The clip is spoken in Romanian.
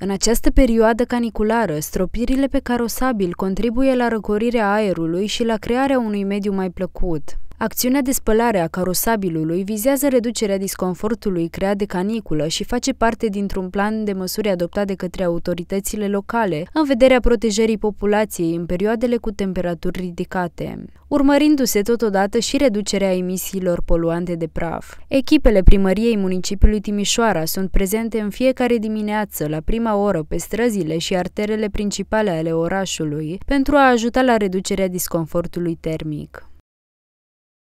În această perioadă caniculară, stropirile pe carosabil contribuie la răcorirea aerului și la crearea unui mediu mai plăcut. Acțiunea de spălare a carosabilului vizează reducerea disconfortului creat de caniculă și face parte dintr-un plan de măsuri adoptat de către autoritățile locale în vederea protejării populației în perioadele cu temperaturi ridicate, urmărindu-se totodată și reducerea emisiilor poluante de praf. Echipele primăriei municipiului Timișoara sunt prezente în fiecare dimineață la prima oră pe străzile și arterele principale ale orașului pentru a ajuta la reducerea disconfortului termic.